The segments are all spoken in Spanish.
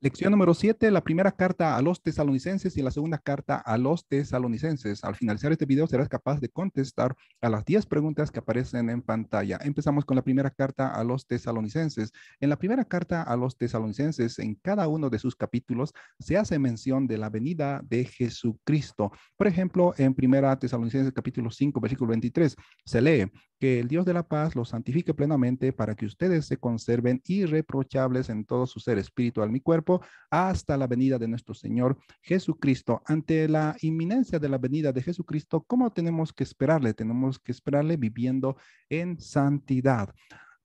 Lección número 7, la primera carta a los tesalonicenses y la segunda carta a los tesalonicenses. Al finalizar este video serás capaz de contestar a las 10 preguntas que aparecen en pantalla. Empezamos con la primera carta a los tesalonicenses. En la primera carta a los tesalonicenses, en cada uno de sus capítulos se hace mención de la venida de Jesucristo. Por ejemplo, en primera tesalonicenses capítulo 5, versículo 23, se lee, que el Dios de la paz los santifique plenamente para que ustedes se conserven irreprochables en todo su ser espiritual, mi cuerpo, hasta la venida de nuestro Señor Jesucristo. Ante la inminencia de la venida de Jesucristo, ¿cómo tenemos que esperarle? Tenemos que esperarle viviendo en santidad.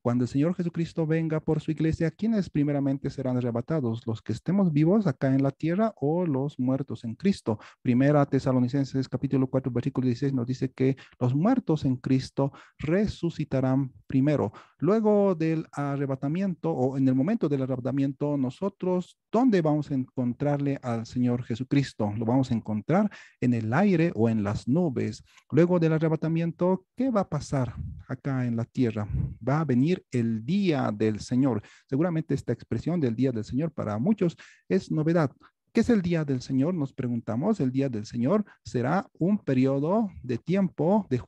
Cuando el Señor Jesucristo venga por su iglesia, ¿quiénes primeramente serán arrebatados? ¿Los que estemos vivos acá en la tierra o los muertos en Cristo? Primera Tesalonicenses capítulo 4 versículo 16 nos dice que los muertos en Cristo resucitarán primero. Luego del arrebatamiento o en el momento del arrebatamiento, nosotros, ¿dónde vamos a encontrarle al Señor Jesucristo? Lo vamos a encontrar en el aire o en las nubes. Luego del arrebatamiento, ¿qué va a pasar acá en la tierra? va a venir el día del Señor. Seguramente esta expresión del día del Señor para muchos es novedad. ¿Qué es el día del Señor? Nos preguntamos, el día del Señor será un periodo de tiempo de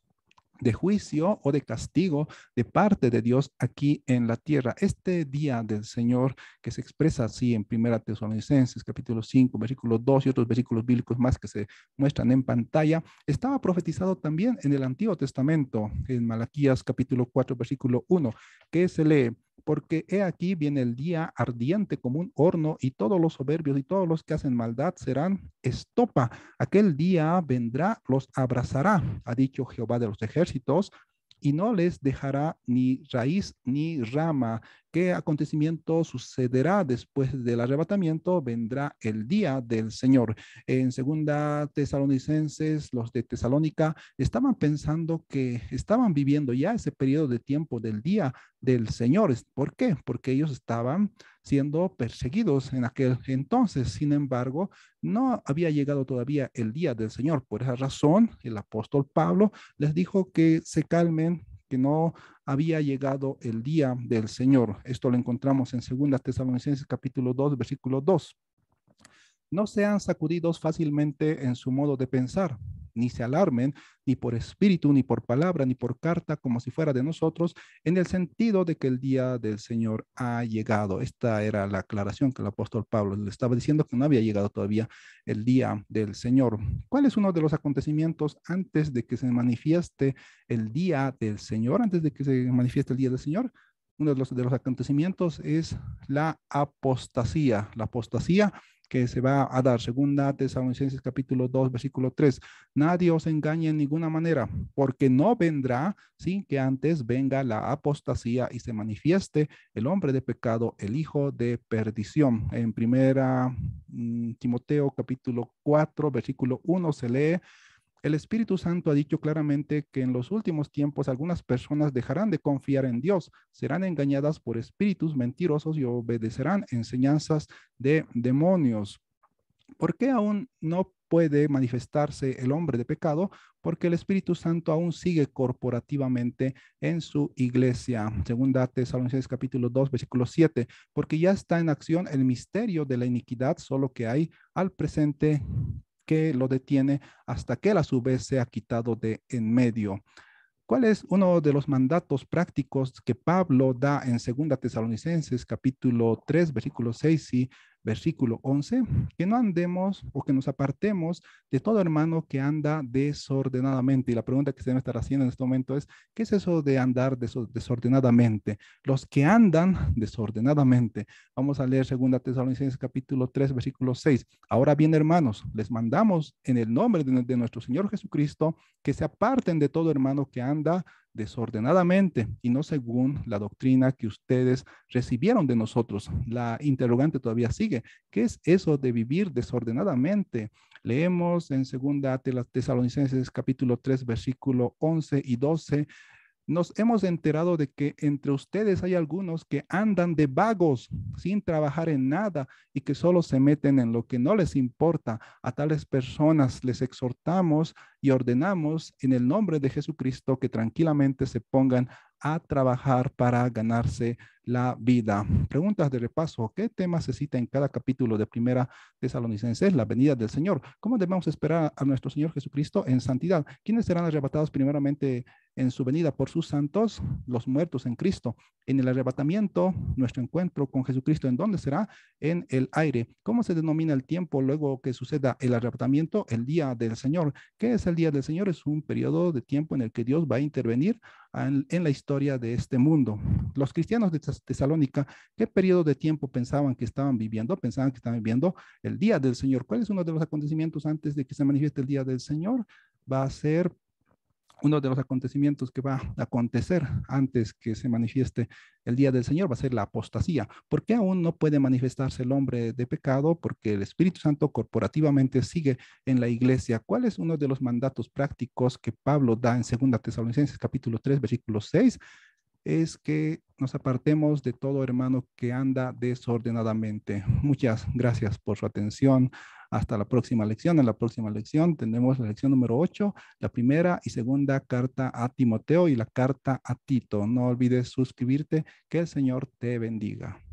de juicio o de castigo de parte de Dios aquí en la tierra. Este día del Señor que se expresa así en Primera Tesalonicenses capítulo 5, versículo 2 y otros versículos bíblicos más que se muestran en pantalla, estaba profetizado también en el Antiguo Testamento, en Malaquías capítulo 4, versículo 1, que se lee porque he aquí viene el día ardiente como un horno y todos los soberbios y todos los que hacen maldad serán estopa. Aquel día vendrá, los abrazará, ha dicho Jehová de los ejércitos, y no les dejará ni raíz ni rama qué acontecimiento sucederá después del arrebatamiento, vendrá el día del Señor. En segunda tesalonicenses, los de Tesalónica estaban pensando que estaban viviendo ya ese periodo de tiempo del día del Señor. ¿Por qué? Porque ellos estaban siendo perseguidos en aquel entonces. Sin embargo, no había llegado todavía el día del Señor. Por esa razón, el apóstol Pablo les dijo que se calmen, que no había llegado el día del Señor. Esto lo encontramos en 2 Tesalonicenses capítulo 2, versículo 2. No sean sacudidos fácilmente en su modo de pensar, ni se alarmen, ni por espíritu, ni por palabra, ni por carta, como si fuera de nosotros, en el sentido de que el día del Señor ha llegado. Esta era la aclaración que el apóstol Pablo le estaba diciendo que no había llegado todavía el día del Señor. ¿Cuál es uno de los acontecimientos antes de que se manifieste el día del Señor, antes de que se manifieste el día del Señor? uno de los, de los acontecimientos es la apostasía, la apostasía que se va a dar, segunda Tesalonicenses capítulo 2, versículo 3. Nadie os engañe en ninguna manera, porque no vendrá sin que antes venga la apostasía y se manifieste el hombre de pecado, el hijo de perdición. En primera mm, Timoteo capítulo 4, versículo 1 se lee el Espíritu Santo ha dicho claramente que en los últimos tiempos algunas personas dejarán de confiar en Dios, serán engañadas por espíritus mentirosos y obedecerán enseñanzas de demonios. ¿Por qué aún no puede manifestarse el hombre de pecado? Porque el Espíritu Santo aún sigue corporativamente en su iglesia. Segunda Tesalonicenses capítulo 2, versículo 7. Porque ya está en acción el misterio de la iniquidad, solo que hay al presente que lo detiene hasta que él a su vez sea quitado de en medio. ¿Cuál es uno de los mandatos prácticos que Pablo da en 2 Tesalonicenses capítulo 3 versículo 6 y versículo 11, que no andemos o que nos apartemos de todo hermano que anda desordenadamente. Y la pregunta que se debe estar haciendo en este momento es, ¿qué es eso de andar desordenadamente? Los que andan desordenadamente. Vamos a leer 2 Tesalonicenses capítulo 3, versículo 6. Ahora bien, hermanos, les mandamos en el nombre de, de nuestro Señor Jesucristo que se aparten de todo hermano que anda desordenadamente y no según la doctrina que ustedes recibieron de nosotros. La interrogante todavía sigue. ¿Qué es eso de vivir desordenadamente? Leemos en segunda de Tesalonicenses capítulo 3 versículo 11 y 12 nos hemos enterado de que entre ustedes hay algunos que andan de vagos sin trabajar en nada y que solo se meten en lo que no les importa. A tales personas les exhortamos y ordenamos en el nombre de Jesucristo que tranquilamente se pongan a trabajar para ganarse la vida. Preguntas de repaso. ¿Qué tema se cita en cada capítulo de Primera Tesalonicenses? La venida del Señor. ¿Cómo debemos esperar a nuestro Señor Jesucristo en santidad? ¿Quiénes serán arrebatados primeramente en su venida por sus santos, los muertos en Cristo. En el arrebatamiento, nuestro encuentro con Jesucristo, ¿en dónde será? En el aire. ¿Cómo se denomina el tiempo luego que suceda el arrebatamiento? El día del Señor. ¿Qué es el día del Señor? Es un periodo de tiempo en el que Dios va a intervenir en, la historia de este mundo. Los cristianos de Tesalónica, ¿qué periodo de tiempo pensaban que estaban viviendo? Pensaban que estaban viviendo el día del Señor. ¿Cuál es uno de los acontecimientos antes de que se manifieste el día del Señor? Va a ser uno de los acontecimientos que va a acontecer antes que se manifieste el día del Señor va a ser la apostasía. ¿Por qué aún no puede manifestarse el hombre de pecado? Porque el Espíritu Santo corporativamente sigue en la iglesia. ¿Cuál es uno de los mandatos prácticos que Pablo da en 2 Tesalonicenses capítulo 3 versículo 6? es que nos apartemos de todo hermano que anda desordenadamente. Muchas gracias por su atención hasta la próxima lección. En la próxima lección tenemos la lección número 8, la primera y segunda carta a Timoteo y la carta a Tito. No olvides suscribirte. Que el Señor te bendiga.